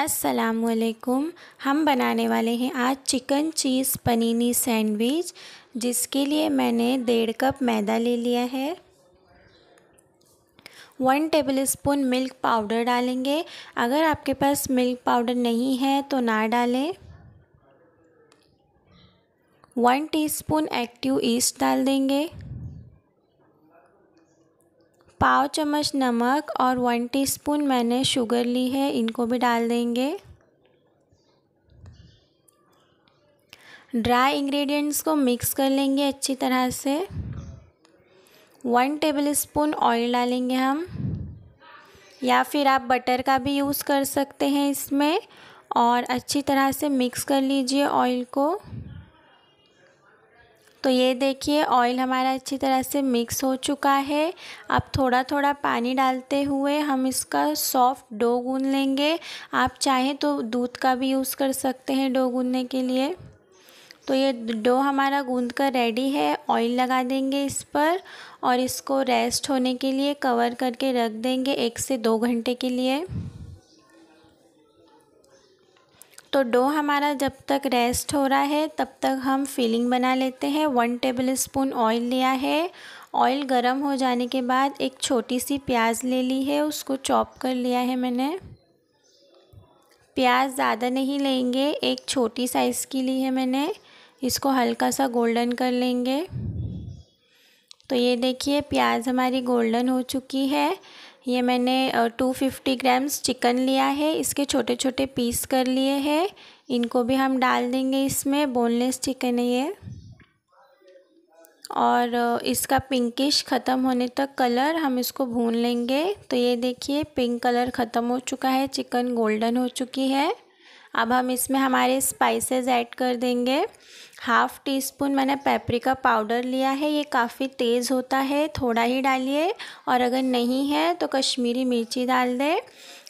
असलकुम हम बनाने वाले हैं आज चिकन चीज़ पनीनी सैंडविच जिसके लिए मैंने डेढ़ कप मैदा ले लिया है one tablespoon milk powder डालेंगे अगर आपके पास मिल्क पाउडर नहीं है तो ना डालें वन टीस्पून एक्टिव ईस्ट डाल देंगे पाव चम्मच नमक और वन टीस्पून मैंने शुगर ली है इनको भी डाल देंगे ड्राई इंग्रेडिएंट्स को मिक्स कर लेंगे अच्छी तरह से वन टेबल स्पून ऑयल डालेंगे हम या फिर आप बटर का भी यूज़ कर सकते हैं इसमें और अच्छी तरह से मिक्स कर लीजिए ऑयल को तो ये देखिए ऑयल हमारा अच्छी तरह से मिक्स हो चुका है अब थोड़ा थोड़ा पानी डालते हुए हम इसका सॉफ्ट डो गून लेंगे आप चाहें तो दूध का भी यूज़ कर सकते हैं डो गूनने के लिए तो ये डो हमारा गूंद कर रेडी है ऑयल लगा देंगे इस पर और इसको रेस्ट होने के लिए कवर करके रख देंगे एक से दो घंटे के लिए तो डो हमारा जब तक रेस्ट हो रहा है तब तक हम फिलिंग बना लेते हैं वन टेबल स्पून ऑयल लिया है ऑयल गरम हो जाने के बाद एक छोटी सी प्याज ले ली है उसको चॉप कर लिया है मैंने प्याज ज़्यादा नहीं लेंगे एक छोटी साइज़ की ली है मैंने इसको हल्का सा गोल्डन कर लेंगे तो ये देखिए प्याज हमारी गोल्डन हो चुकी है ये मैंने 250 ग्राम्स चिकन लिया है इसके छोटे छोटे पीस कर लिए हैं इनको भी हम डाल देंगे इसमें बोनलेस चिकन है ये और इसका पिंकिश ख़त्म होने तक कलर हम इसको भून लेंगे तो ये देखिए पिंक कलर ख़त्म हो चुका है चिकन गोल्डन हो चुकी है अब हम इसमें हमारे स्पाइसेस ऐड कर देंगे हाफ़ टी स्पून मैंने पेपरिका पाउडर लिया है ये काफ़ी तेज़ होता है थोड़ा ही डालिए और अगर नहीं है तो कश्मीरी मिर्ची डाल दें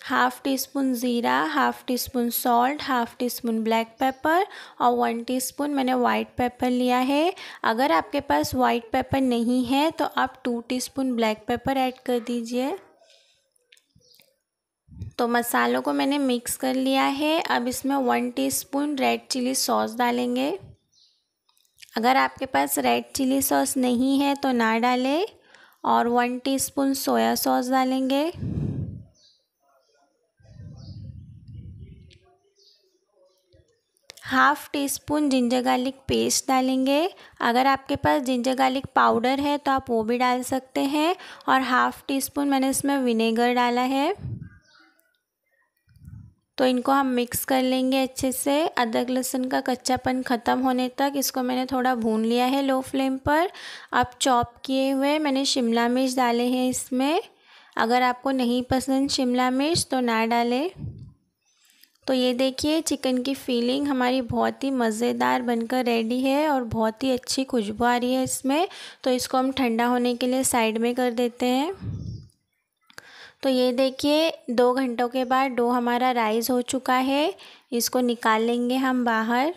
हाफ़ टी स्पून ज़ीरा half teaspoon salt half teaspoon black pepper और वन टी स्पून मैंने वाइट पेपर लिया है अगर आपके पास वाइट पेपर नहीं है तो आप two teaspoon black pepper add कर दीजिए तो मसालों को मैंने मिक्स कर लिया है अब इसमें one teaspoon red chilli sauce डालेंगे अगर आपके पास रेड चिली सॉस नहीं है तो ना डालें और वन टीस्पून सोया सॉस डालेंगे half teaspoon ginger garlic paste डालेंगे अगर आपके पास जिंजर गार्लिक पाउडर है तो आप वो भी डाल सकते हैं और हाफ टी स्पून मैंने इसमें विनेगर डाला है तो इनको हम मिक्स कर लेंगे अच्छे से अदरक लहसुन का कच्चापन ख़त्म होने तक इसको मैंने थोड़ा भून लिया है लो फ्लेम पर अब चॉप किए हुए मैंने शिमला मिर्च डाले हैं इसमें अगर आपको नहीं पसंद शिमला मिर्च तो ना डालें तो ये देखिए चिकन की फीलिंग हमारी बहुत ही मज़ेदार बनकर रेडी है और बहुत ही अच्छी खुशबू आ रही है इसमें तो इसको हम ठंडा होने के लिए साइड में कर देते हैं तो ये देखिए दो घंटों के बाद डो हमारा राइज हो चुका है इसको निकाल लेंगे हम बाहर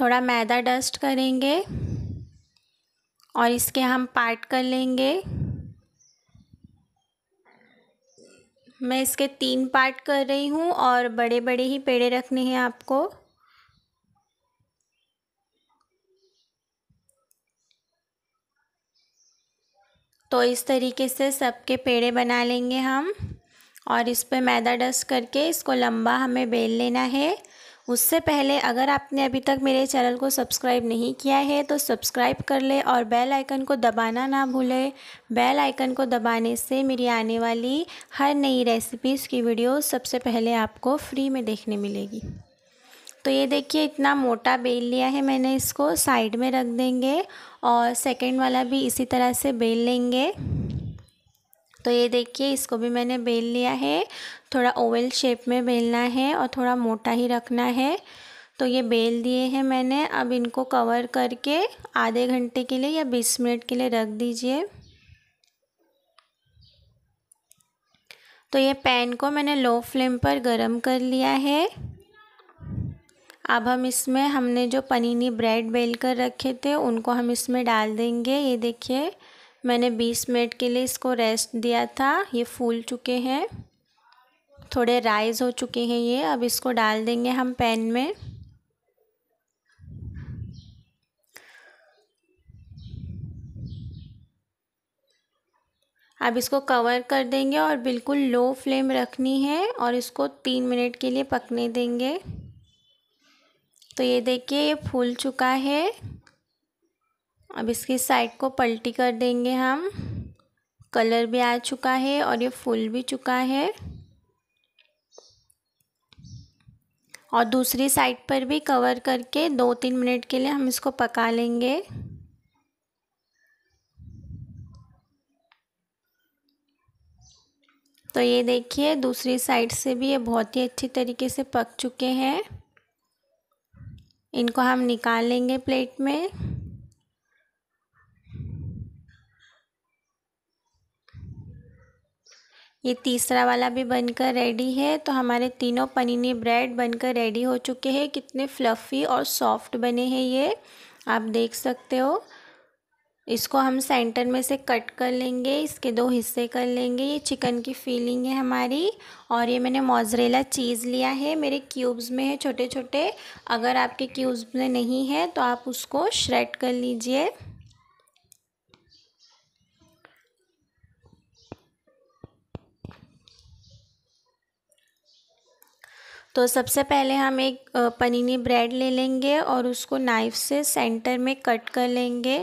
थोड़ा मैदा डस्ट करेंगे और इसके हम पार्ट कर लेंगे मैं इसके तीन पार्ट कर रही हूँ और बड़े बड़े ही पेड़े रखने हैं आपको तो इस तरीके से सबके पेड़े बना लेंगे हम और इस पर मैदा डस्ट करके इसको लंबा हमें बेल लेना है उससे पहले अगर आपने अभी तक मेरे चैनल को सब्सक्राइब नहीं किया है तो सब्सक्राइब कर ले और बेल आइकन को दबाना ना भूले बेल आइकन को दबाने से मेरी आने वाली हर नई रेसिपीज़ की वीडियो सबसे पहले आपको फ्री में देखने मिलेगी तो ये देखिए इतना मोटा बेल लिया है मैंने इसको साइड में रख देंगे और सेकेंड वाला भी इसी तरह से बेल लेंगे तो ये देखिए इसको भी मैंने बेल लिया है थोड़ा ओवल शेप में बेलना है और थोड़ा मोटा ही रखना है तो ये बेल दिए हैं मैंने अब इनको कवर करके आधे घंटे के लिए या बीस मिनट के लिए रख दीजिए तो ये पैन को मैंने लो फ्लेम पर गरम कर लिया है अब हम इसमें हमने जो पनीनी ब्रेड बेल कर रखे थे उनको हम इसमें डाल देंगे ये देखिए मैंने 20 मिनट के लिए इसको रेस्ट दिया था ये फूल चुके हैं थोड़े राइज हो चुके हैं ये अब इसको डाल देंगे हम पैन में अब इसको कवर कर देंगे और बिल्कुल लो फ्लेम रखनी है और इसको तीन मिनट के लिए पकने देंगे तो ये देखिए ये फूल चुका है अब इसकी साइड को पलटी कर देंगे हम कलर भी आ चुका है और ये फूल भी चुका है और दूसरी साइड पर भी कवर करके दो तीन मिनट के लिए हम इसको पका लेंगे तो ये देखिए दूसरी साइड से भी ये बहुत ही अच्छी तरीके से पक चुके हैं इनको हम निकाल लेंगे प्लेट में ये तीसरा वाला भी बनकर रेडी है तो हमारे तीनों पनीनी ब्रेड बनकर रेडी हो चुके हैं कितने फ्लफ़ी और सॉफ्ट बने हैं ये आप देख सकते हो इसको हम सेंटर में से कट कर लेंगे इसके दो हिस्से कर लेंगे ये चिकन की फीलिंग है हमारी और ये मैंने मोजरेला चीज़ लिया है मेरे क्यूब्स में है छोटे छोटे अगर आपके क्यूब्स में नहीं है तो आप उसको श्रेड कर लीजिए तो सबसे पहले हम एक पनीनी ब्रेड ले लेंगे और उसको नाइफ़ से सेंटर में कट कर लेंगे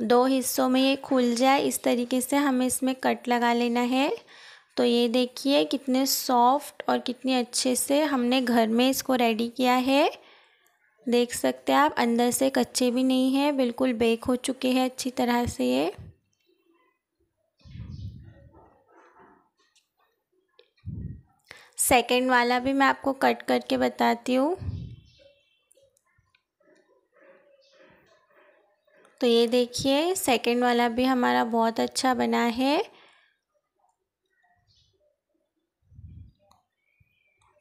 दो हिस्सों में ये खुल जाए इस तरीके से हमें इसमें कट लगा लेना है तो ये देखिए कितने सॉफ्ट और कितने अच्छे से हमने घर में इसको रेडी किया है देख सकते हैं आप अंदर से कच्चे भी नहीं हैं बिल्कुल बेक हो चुके हैं अच्छी तरह से ये सेकंड वाला भी मैं आपको कट करके बताती हूँ तो ये देखिए सेकंड वाला भी हमारा बहुत अच्छा बना है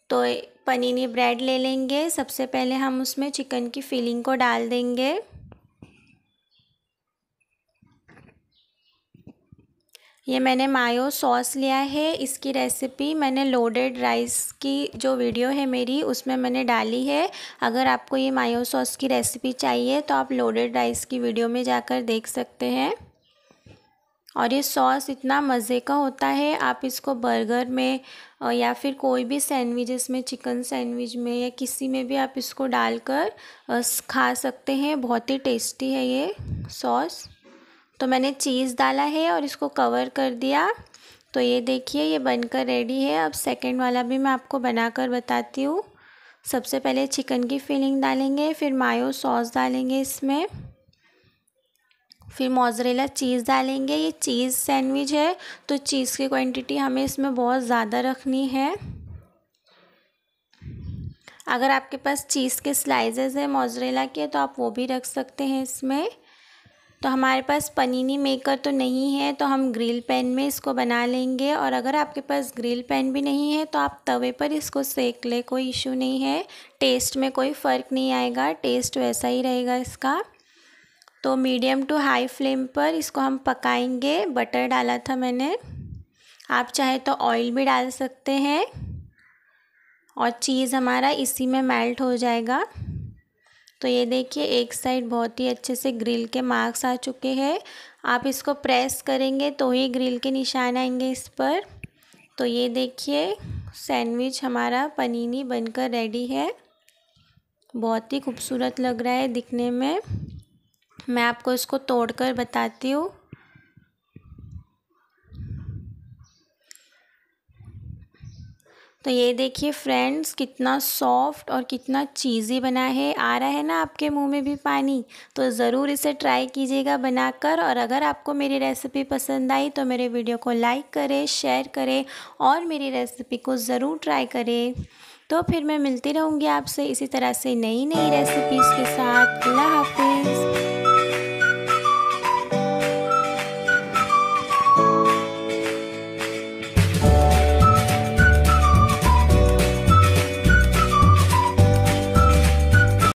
तो पनीनी ब्रेड ले लेंगे सबसे पहले हम उसमें चिकन की फिलिंग को डाल देंगे ये मैंने मायो सॉस लिया है इसकी रेसिपी मैंने लोडेड राइस की जो वीडियो है मेरी उसमें मैंने डाली है अगर आपको ये मायो सॉस की रेसिपी चाहिए तो आप लोडेड राइस की वीडियो में जाकर देख सकते हैं और ये सॉस इतना मज़े का होता है आप इसको बर्गर में या फिर कोई भी सैंडविचेस में चिकन सैंडविच में या किसी में भी आप इसको डालकर खा सकते हैं बहुत ही टेस्टी है ये सॉस तो मैंने चीज़ डाला है और इसको कवर कर दिया तो ये देखिए ये बनकर रेडी है अब सेकंड वाला भी मैं आपको बनाकर बताती हूँ सबसे पहले चिकन की फिलिंग डालेंगे फिर मायो सॉस डालेंगे इसमें फिर मोजरेला चीज़ डालेंगे ये चीज़ सैंडविच है तो चीज़ की क्वांटिटी हमें इसमें बहुत ज़्यादा रखनी है अगर आपके पास चीज़ के स्लाइसेस है मोजरेला के तो आप वो भी रख सकते हैं इसमें तो हमारे पास पनीनी मेकर तो नहीं है तो हम ग्रिल पैन में इसको बना लेंगे और अगर आपके पास ग्रिल पैन भी नहीं है तो आप तवे पर इसको सेक ले कोई इशू नहीं है टेस्ट में कोई फ़र्क नहीं आएगा टेस्ट वैसा ही रहेगा इसका तो मीडियम टू हाई फ्लेम पर इसको हम पकाएंगे बटर डाला था मैंने आप चाहे तो ऑयल भी डाल सकते हैं और चीज़ हमारा इसी में मेल्ट हो जाएगा तो ये देखिए एक साइड बहुत ही अच्छे से ग्रिल के मार्क्स आ चुके हैं आप इसको प्रेस करेंगे तो ही ग्रिल के निशान आएंगे इस पर तो ये देखिए सैंडविच हमारा पनीनी बनकर रेडी है बहुत ही खूबसूरत लग रहा है दिखने में मैं आपको इसको तोड़कर बताती हूँ तो ये देखिए फ्रेंड्स कितना सॉफ्ट और कितना चीज़ी बना है आ रहा है ना आपके मुंह में भी पानी तो ज़रूर इसे ट्राई कीजिएगा बनाकर और अगर आपको मेरी रेसिपी पसंद आई तो मेरे वीडियो को लाइक करें शेयर करें और मेरी रेसिपी को ज़रूर ट्राई करें तो फिर मैं मिलती रहूँगी आपसे इसी तरह से नई नई रेसिपीज़ के साथ अल्लाह हाफिज़